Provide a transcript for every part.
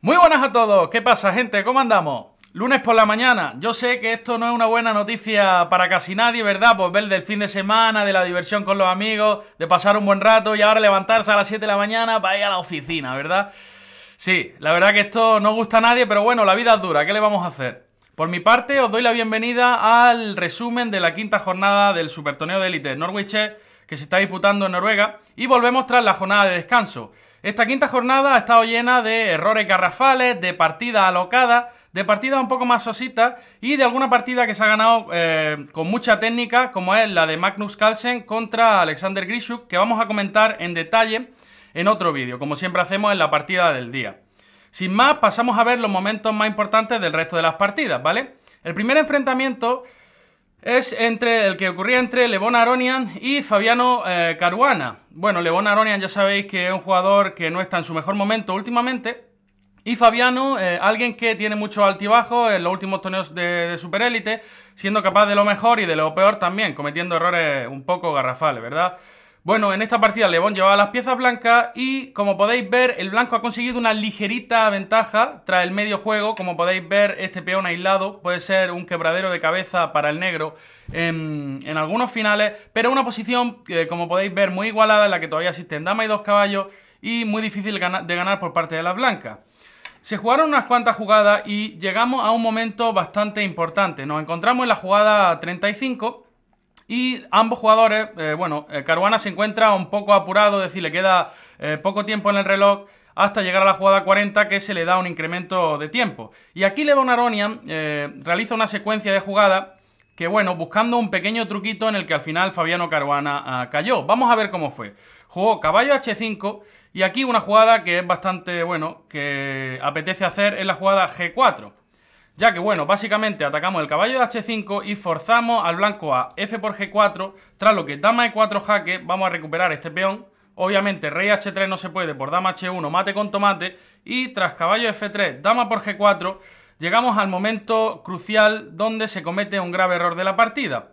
Muy buenas a todos, ¿qué pasa gente? ¿Cómo andamos? Lunes por la mañana, yo sé que esto no es una buena noticia para casi nadie, ¿verdad? Pues ver del fin de semana, de la diversión con los amigos, de pasar un buen rato y ahora levantarse a las 7 de la mañana para ir a la oficina, ¿verdad? Sí, la verdad que esto no gusta a nadie, pero bueno, la vida es dura, ¿qué le vamos a hacer? Por mi parte, os doy la bienvenida al resumen de la quinta jornada del Supertoneo de Élite Norwiches que se está disputando en Noruega y volvemos tras la jornada de descanso. Esta quinta jornada ha estado llena de errores garrafales, de partidas alocadas, de partidas un poco más sositas y de alguna partida que se ha ganado eh, con mucha técnica, como es la de Magnus Carlsen contra Alexander Grishuk, que vamos a comentar en detalle en otro vídeo, como siempre hacemos en la partida del día. Sin más, pasamos a ver los momentos más importantes del resto de las partidas, ¿vale? El primer enfrentamiento es entre el que ocurría entre Levon Aronian y Fabiano eh, Caruana. Bueno, Levon Aronian ya sabéis que es un jugador que no está en su mejor momento últimamente. Y Fabiano, eh, alguien que tiene mucho altibajo en los últimos torneos de, de Superélite, siendo capaz de lo mejor y de lo peor también, cometiendo errores un poco garrafales, ¿verdad? Bueno, en esta partida Lebón llevaba las piezas blancas y como podéis ver el blanco ha conseguido una ligerita ventaja tras el medio juego. Como podéis ver este peón aislado puede ser un quebradero de cabeza para el negro en, algunos finales, pero una posición eh, como podéis ver muy igualada en la que todavía existen dama y dos caballos y muy difícil de ganar por parte de las blancas. Se jugaron unas cuantas jugadas y llegamos a un momento bastante importante. Nos encontramos en la jugada 35 y ambos jugadores, eh, bueno, eh, Caruana se encuentra un poco apurado, es decir, le queda eh, poco tiempo en el reloj hasta llegar a la jugada 40 que se le da un incremento de tiempo. Y aquí Levon Aronian realiza una secuencia de jugada que, bueno, buscando un pequeño truquito en el que al final Fabiano Caruana ah, cayó. Vamos a ver cómo fue. Jugó caballo H5 y aquí una jugada que es bastante, bueno, que apetece hacer es la jugada G4. Ya que, bueno, básicamente atacamos el caballo de H5 y forzamos al blanco a F por G4, tras lo que dama E4 jaque, vamos a recuperar este peón. Obviamente rey H3 no se puede por dama H1, mate con tomate. Y tras caballo F3, dama por G4, llegamos al momento crucial donde se comete un grave error de la partida.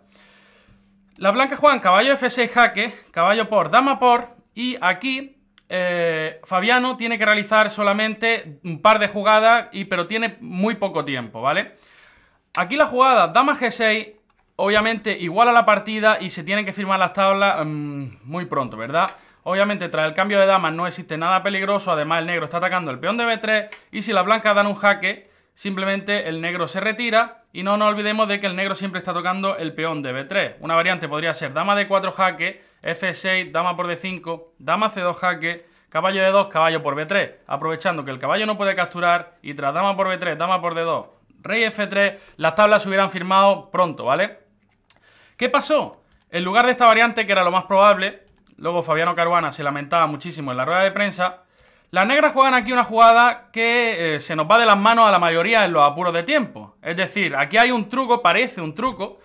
La blanca juega caballo F6 jaque, caballo por, dama por, y aquí eh, Fabiano tiene que realizar solamente un par de jugadas, y, pero tiene muy poco tiempo, ¿vale? Aquí la jugada, dama G6, obviamente igual a la partida y se tienen que firmar las tablas mm, muy pronto, ¿verdad? Obviamente tras el cambio de damas no existe nada peligroso, además el negro está atacando el peón de B3 y si las blancas dan un jaque, simplemente el negro se retira y no nos olvidemos de que el negro siempre está tocando el peón de B3. Una variante podría ser dama de 4 jaque, F6, dama por D5, dama C2 jaque, caballo de 2, caballo por B3, aprovechando que el caballo no puede capturar y tras dama por B3, dama por D2, rey F3, las tablas se hubieran firmado pronto, ¿vale? ¿Qué pasó? En lugar de esta variante, que era lo más probable, luego Fabiano Caruana se lamentaba muchísimo en la rueda de prensa, las negras juegan aquí una jugada que eh, se nos va de las manos a la mayoría en los apuros de tiempo. Es decir, aquí hay un truco, parece un truco,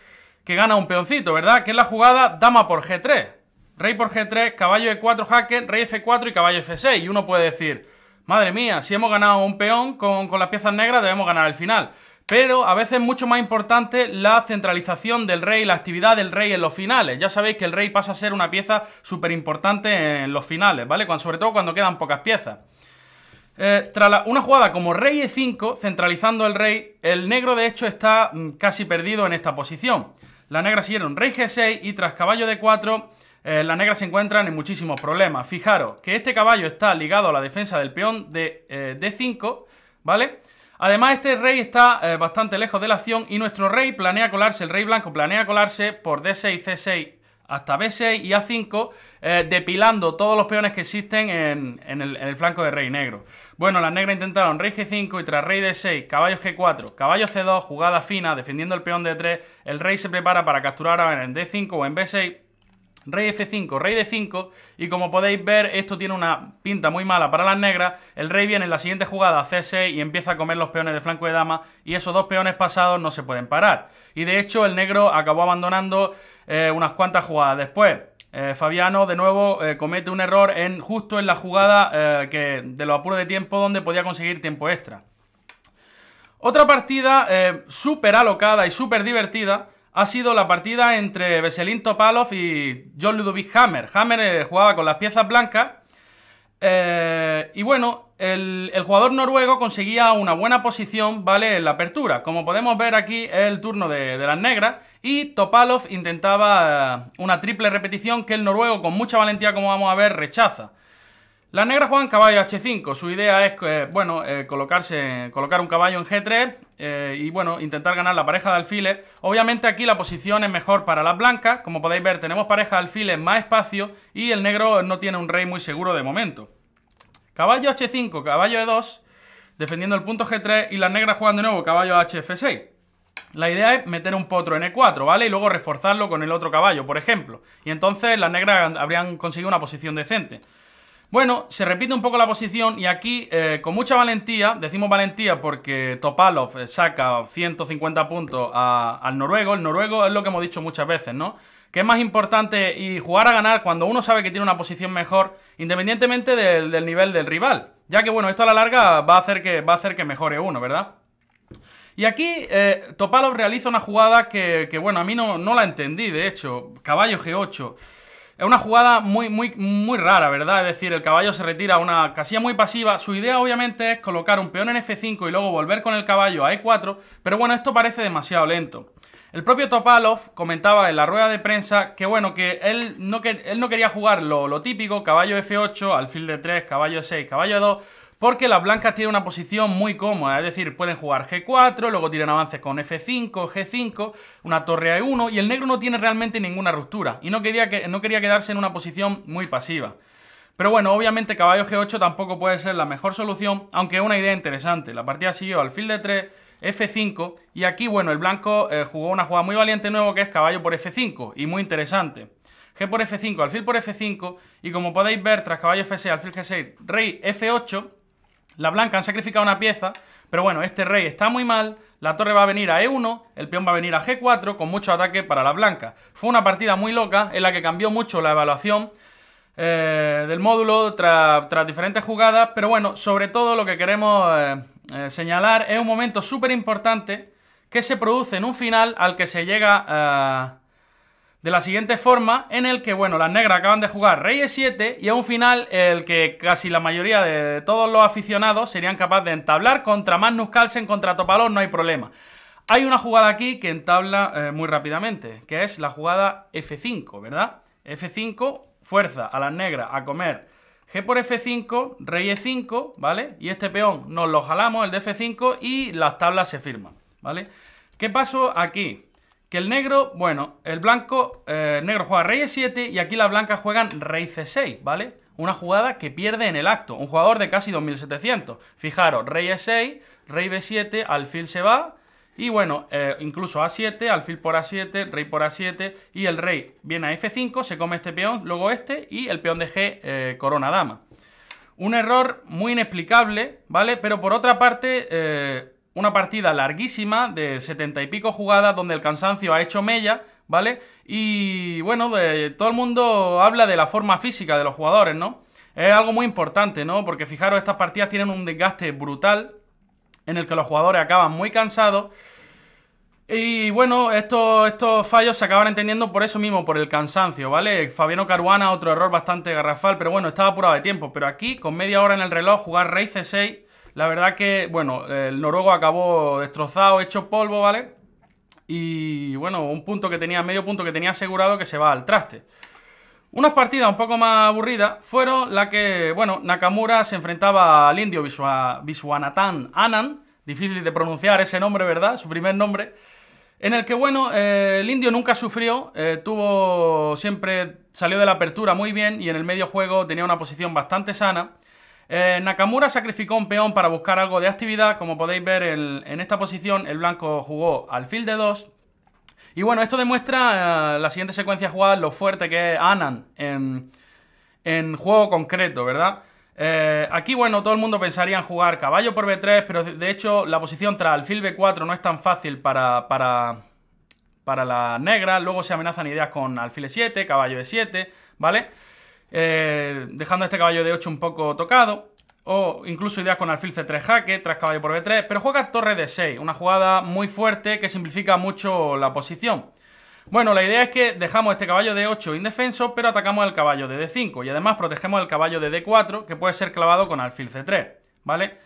que gana un peoncito, ¿verdad? Que es la jugada dama por G3. Rey por G3, caballo E4, jaque, rey F4 y caballo F6. Y uno puede decir, madre mía, si hemos ganado un peón con, con las piezas negras debemos ganar el final pero a veces mucho más importante la centralización del rey, la actividad del rey en los finales. Ya sabéis que el rey pasa a ser una pieza súper importante en los finales, ¿vale? Cuando, sobre todo cuando quedan pocas piezas. Eh, tras una jugada como rey e5, centralizando el rey, el negro de hecho está mm, casi perdido en esta posición. La negra siguieron rey g6 y tras caballo d4, eh, la negra se encuentran en muchísimos problemas. Fijaros que este caballo está ligado a la defensa del peón de eh, d5, ¿vale? Además, este rey está eh, bastante lejos de la acción y nuestro rey planea colarse, el rey blanco planea colarse por D6, C6 hasta B6 y A5, eh, depilando todos los peones que existen en, el, flanco de rey negro. Bueno, las negras intentaron rey G5 y tras rey D6, caballo G4, caballo C2, jugada fina, defendiendo el peón D3, el rey se prepara para capturar en en D5 o en B6, Rey F5, Rey D5 y como podéis ver esto tiene una pinta muy mala para las negras, el Rey viene en la siguiente jugada a C6 y empieza a comer los peones de flanco de dama y esos dos peones pasados no se pueden parar y de hecho el negro acabó abandonando eh, unas cuantas jugadas después. Eh, Fabiano de nuevo eh, comete un error en, justo en la jugada que, de los apuros de tiempo donde podía conseguir tiempo extra. Otra partida súper alocada y súper divertida ha sido la partida entre Veselin Topalov y John Ludovic Hammer. Hammer eh, jugaba con las piezas blancas eh, y bueno, el, jugador noruego conseguía una buena posición, ¿vale? En la apertura. Como podemos ver aquí es el turno de, las negras y Topalov intentaba eh, una triple repetición que el noruego con mucha valentía, como vamos a ver, rechaza. La negra juega caballo H5. Su idea es, eh, bueno, eh, colocarse, colocar un caballo en G3 eh, y, bueno, intentar ganar la pareja de alfiles. Obviamente aquí la posición es mejor para las blancas. Como podéis ver, tenemos pareja de alfiles más espacio y el negro no tiene un rey muy seguro de momento. Caballo H5, caballo E2, defendiendo el punto G3 y las negras juegan de nuevo caballo HF6. La idea es meter un potro en E4, ¿vale? Y luego reforzarlo con el otro caballo, por ejemplo. Y entonces las negras habrían conseguido una posición decente. Bueno, se repite un poco la posición y aquí eh, con mucha valentía, decimos valentía porque Topalov eh, saca 150 puntos al noruego. El noruego es lo que hemos dicho muchas veces, ¿no? que es más importante y jugar a ganar cuando uno sabe que tiene una posición mejor, independientemente del, nivel del rival. Ya que, bueno, esto a la larga va a hacer que, va a hacer que mejore uno, ¿verdad? Y aquí eh, Topalov realiza una jugada que, bueno, a mí no, no la entendí, de hecho. Caballo G8. Es una jugada muy, muy, muy rara, ¿verdad? Es decir, el caballo se retira a una casilla muy pasiva. Su idea obviamente es colocar un peón en F5 y luego volver con el caballo a E4, pero bueno, esto parece demasiado lento. El propio Topalov comentaba en la rueda de prensa que bueno, que él no, quería jugar lo, lo típico, caballo F8, alfil de 3, caballo 6, caballo 2, porque las blancas tienen una posición muy cómoda, es decir, pueden jugar G4, luego tiran avances con F5, G5, una torre A1 y el negro no tiene realmente ninguna ruptura y no quería, que, no quería quedarse en una posición muy pasiva. Pero bueno, obviamente caballo G8 tampoco puede ser la mejor solución, aunque es una idea interesante. La partida siguió alfil de 3, F5 y aquí, bueno, el blanco eh, jugó una jugada muy valiente nuevo que es caballo por F5 y muy interesante. G por F5, alfil por F5 y como podéis ver, tras caballo F6, alfil G6, rey F8 las blancas han sacrificado una pieza, pero bueno, este rey está muy mal, la torre va a venir a E1, el peón va a venir a G4 con mucho ataque para las blancas. Fue una partida muy loca en la que cambió mucho la evaluación eh, del módulo tras diferentes jugadas, pero bueno, sobre todo lo que queremos eh, eh, señalar es un momento súper importante que se produce en un final al que se llega a de la siguiente forma, en el que, bueno, las negras acaban de jugar rey e 7 y a un final el que casi la mayoría de todos los aficionados serían capaces de entablar contra Magnus Carlsen, contra Topalov, no hay problema. Hay una jugada aquí que entabla eh, muy rápidamente, que es la jugada F5, ¿verdad? F5 fuerza a las negras a comer G por F5, rey E5, ¿vale? Y este peón nos lo jalamos, el de F5, y las tablas se firman, ¿vale? ¿Qué pasó aquí? Que el negro, bueno, el blanco, eh, el negro juega rey e7 y aquí las blancas juegan rey c6, ¿vale? Una jugada que pierde en el acto, un jugador de casi 2700. Fijaros, rey e6, rey b7, alfil se va y bueno, eh, incluso a7, alfil por a7, rey por a7 y el rey viene a f5, se come este peón, luego este y el peón de g eh, corona dama. Un error muy inexplicable, ¿vale? Pero por otra parte una partida larguísima de setenta y pico jugadas donde el cansancio ha hecho mella, ¿vale? Y bueno, todo el mundo habla de la forma física de los jugadores, ¿no? Es algo muy importante, ¿no? Porque fijaros, estas partidas tienen un desgaste brutal en el que los jugadores acaban muy cansados. Y bueno, estos, estos fallos se acaban entendiendo por eso mismo, por el cansancio, ¿vale? Fabiano Caruana, otro error bastante garrafal, pero bueno, estaba apurado de tiempo. Pero aquí, con media hora en el reloj, jugar rey C6 la verdad que, bueno, el noruego acabó destrozado, hecho polvo, ¿vale? Y bueno, un punto que tenía, medio punto que tenía asegurado que se va al traste. Unas partidas un poco más aburridas fueron la que, bueno, Nakamura se enfrentaba al indio Viswanathan Anand, difícil de pronunciar ese nombre, ¿verdad? Su primer nombre. En el que, bueno, eh, el indio nunca sufrió, eh, tuvo siempre, salió de la apertura muy bien y en el medio juego tenía una posición bastante sana. Eh, Nakamura sacrificó un peón para buscar algo de actividad. Como podéis ver en esta posición, el blanco jugó alfil de 2. Y bueno, esto demuestra eh, la siguiente secuencia jugada, lo fuerte que es Anan en, juego concreto, ¿verdad? Eh, aquí, bueno, todo el mundo pensaría en jugar caballo por B3, pero de hecho la posición tras alfil B4 no es tan fácil para, para, para la negra. Luego se amenazan ideas con alfil E7, caballo E7, ¿vale? Eh, dejando este caballo de 8 un poco tocado. O incluso ideas con alfil C3 jaque, tras caballo por B3, pero juega torre d 6 una jugada muy fuerte que simplifica mucho la posición. Bueno, la idea es que dejamos este caballo de 8 indefenso, pero atacamos al caballo de D5 y además protegemos el caballo de D4 que puede ser clavado con alfil C3, ¿vale?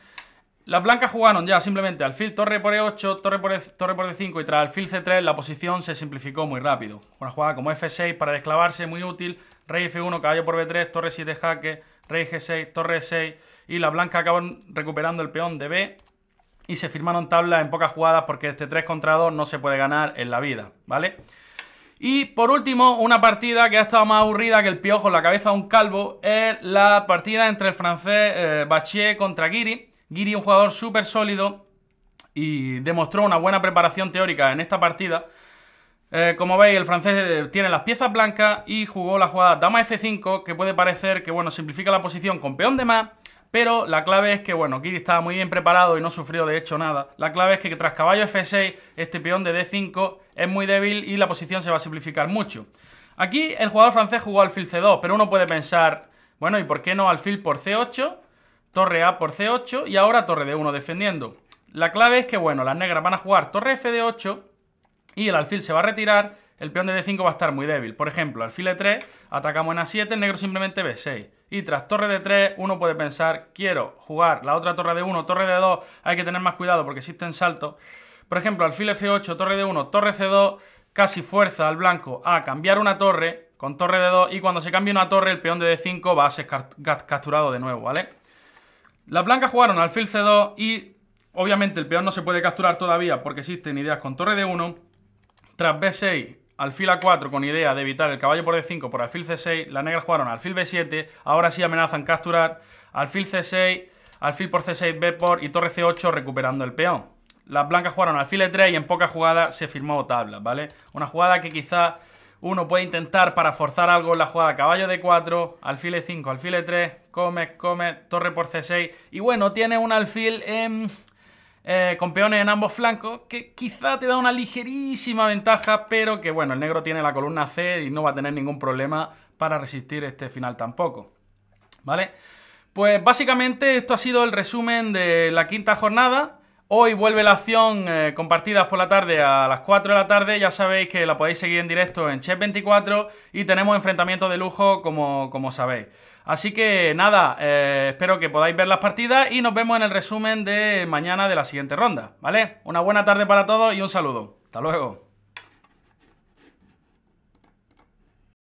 Las blancas jugaron ya simplemente alfil, torre por E8, torre por, e, torre por D5 e y tras alfil C3 la posición se simplificó muy rápido. Una jugada como F6 para desclavarse, muy útil, rey F1, caballo por B3, torre 7 jaque, rey G6, torre 6 y las blancas acaban recuperando el peón de B y se firmaron tablas en pocas jugadas porque este 3 contra 2 no se puede ganar en la vida, ¿vale? Y por último, una partida que ha estado más aburrida que el piojo en la cabeza de un calvo es la partida entre el francés eh, Bachier contra Guiri Giri, un jugador súper sólido y demostró una buena preparación teórica en esta partida. Eh, como veis, el francés eh, tiene las piezas blancas y jugó la jugada dama F5, que puede parecer que, bueno, simplifica la posición con peón de más, pero la clave es que, bueno, Giri estaba muy bien preparado y no sufrió de hecho nada. La clave es que tras caballo F6, este peón de D5 es muy débil y la posición se va a simplificar mucho. Aquí el jugador francés jugó alfil C2, pero uno puede pensar, bueno, ¿y por qué no alfil por C8? torre A por C8 y ahora torre D1 defendiendo. La clave es que, bueno, las negras van a jugar torre F de 8 y el alfil se va a retirar, el peón de D5 va a estar muy débil. Por ejemplo, alfil E3, atacamos en A7, el negro simplemente B6. Y tras torre D3, uno puede pensar, quiero jugar la otra torre de 1 torre de 2 hay que tener más cuidado porque existen saltos. Por ejemplo, alfil F8, torre de 1 torre C2, casi fuerza al blanco a cambiar una torre con torre D2 y cuando se cambia una torre, el peón de D5 va a ser capturado de nuevo, ¿vale? Las blancas jugaron alfil c2 y obviamente el peón no se puede capturar todavía porque existen ideas con torre d 1. Tras b6, alfil a4 con idea de evitar el caballo por d5 por alfil c6. Las negras jugaron alfil b7, ahora sí amenazan capturar alfil c6, alfil por c6, b por y torre c8 recuperando el peón. Las blancas jugaron alfil e3 y en poca jugada se firmó tabla. ¿vale? Una jugada que quizá uno puede intentar para forzar algo en la jugada caballo d4, alfil e5, alfil e3, come, come, torre por c6. Y bueno, tiene un alfil en, eh, con peones en ambos flancos, que quizá te da una ligerísima ventaja, pero que bueno, el negro tiene la columna C y no va a tener ningún problema para resistir este final tampoco. ¿Vale? Pues básicamente esto ha sido el resumen de la quinta jornada. Hoy vuelve la acción con eh, compartidas por la tarde a las 4 de la tarde. Ya sabéis que la podéis seguir en directo en chef 24 y tenemos enfrentamientos de lujo como, como sabéis. Así que nada, eh, espero que podáis ver las partidas y nos vemos en el resumen de mañana de la siguiente ronda, ¿vale? Una buena tarde para todos y un saludo. Hasta luego.